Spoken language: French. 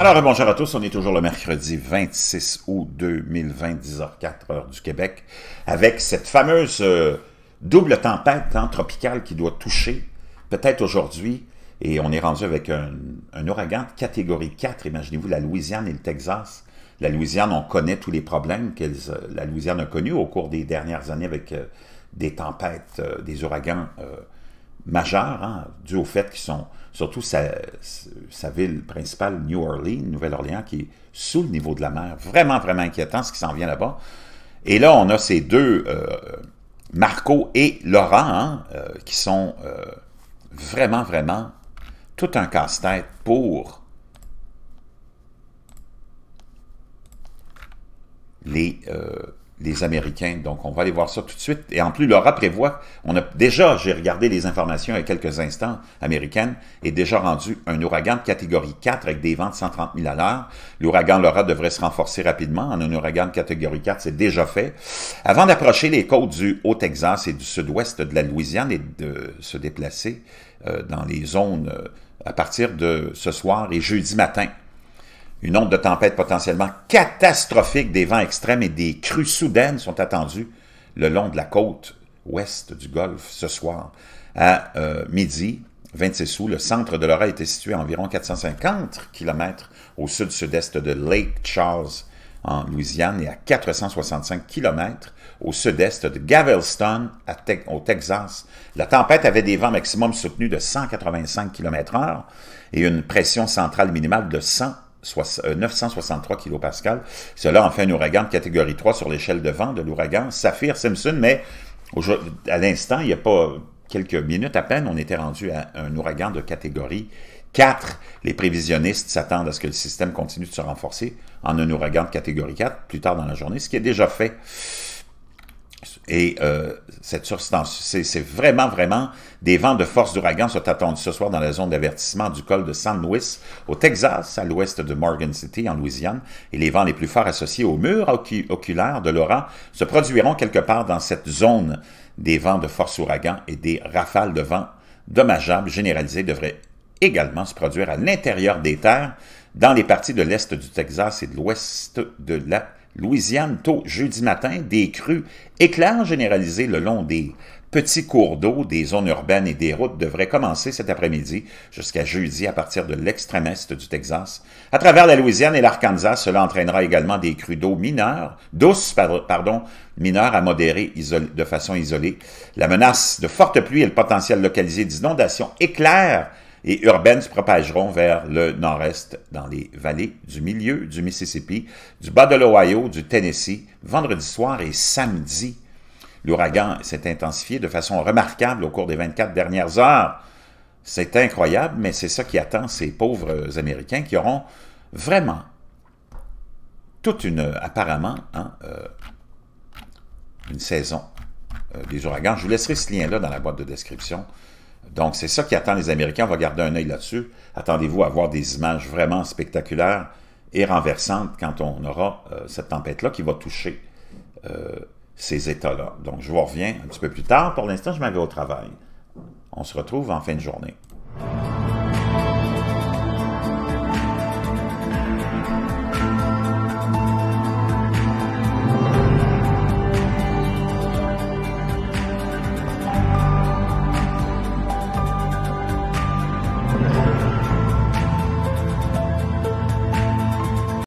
Alors, euh, bonjour à tous. On est toujours le mercredi 26 août 2020, 10h04, heure du Québec, avec cette fameuse euh, double tempête tropicale qui doit toucher, peut-être aujourd'hui, et on est rendu avec un, ouragan de catégorie 4. Imaginez-vous la Louisiane et le Texas. La Louisiane, on connaît tous les problèmes que euh, la Louisiane a connus au cours des dernières années avec des tempêtes, des ouragans majeur, hein, dû au fait qu'ils sont, surtout sa, ville principale, New Orleans, Nouvelle-Orléans, qui est sous le niveau de la mer. Vraiment, vraiment inquiétant ce qui s'en vient là-bas. Et là, on a ces deux, euh, Marco et Laurent, hein, euh, qui sont euh, vraiment, vraiment tout un casse-tête pour les les Américains. Donc, on va aller voir ça tout de suite. Et en plus, Laura prévoit, on a déjà, j'ai regardé les informations il y a quelques instants américaines, est déjà rendu un ouragan de catégorie 4 avec des vents de 130 000 à l'heure. L'ouragan Laura devrait se renforcer rapidement. En un ouragan de catégorie 4, c'est déjà fait. Avant d'approcher les côtes du Haut-Texas et du sud-ouest de la Louisiane et de se déplacer euh, dans les zones euh, à partir de ce soir et jeudi matin. Une onde de tempête potentiellement catastrophique des vents extrêmes et des crues soudaines sont attendues le long de la côte ouest du golfe ce soir. À euh, midi, 26 août, le centre de l'oreille était situé à environ 450 km au sud-sud-est de Lake Charles en Louisiane et à 465 km au sud-est de Galveston au Texas. La tempête avait des vents maximum soutenus de 185 km/h et une pression centrale minimale de 100 963 euh, kPa. Cela en fait un ouragan de catégorie 3 sur l'échelle de vent de l'ouragan Saphir-Simpson, mais à l'instant, il n'y a pas quelques minutes à peine, on était rendu à un ouragan de catégorie 4. Les prévisionnistes s'attendent à ce que le système continue de se renforcer en un ouragan de catégorie 4 plus tard dans la journée, ce qui est déjà fait. Et euh, cette substance, c'est vraiment, vraiment des vents de force d'ouragan sont attendus ce soir dans la zone d'avertissement du col de San Luis, au Texas, à l'ouest de Morgan City, en Louisiane. Et les vents les plus forts associés au mur oculaire de l'aura se produiront quelque part dans cette zone des vents de force ouragan et des rafales de vent dommageables généralisées devraient également se produire à l'intérieur des terres, dans les parties de l'est du Texas et de l'ouest de la Louisiane tôt jeudi matin, des crues, éclairs généralisés le long des petits cours d'eau des zones urbaines et des routes devraient commencer cet après-midi jusqu'à jeudi à partir de l'extrême est du Texas. À travers la Louisiane et l'Arkansas, cela entraînera également des crues d'eau mineures, douces, pardon, mineures à modérer de façon isolée. La menace de fortes pluies et le potentiel localisé d'inondations éclairent et urbaines se propageront vers le nord-est dans les vallées du milieu du Mississippi, du bas de l'Ohio, du Tennessee, vendredi soir et samedi. L'ouragan s'est intensifié de façon remarquable au cours des 24 dernières heures. C'est incroyable, mais c'est ça qui attend ces pauvres Américains qui auront vraiment toute une, apparemment, hein, euh, une saison euh, des ouragans. Je vous laisserai ce lien-là dans la boîte de description. Donc, c'est ça qui attend les Américains. On va garder un œil là-dessus. Attendez-vous à voir des images vraiment spectaculaires et renversantes quand on aura euh, cette tempête-là qui va toucher euh, ces États-là. Donc, je vous reviens un petit peu plus tard. Pour l'instant, je m'en vais au travail. On se retrouve en fin de journée.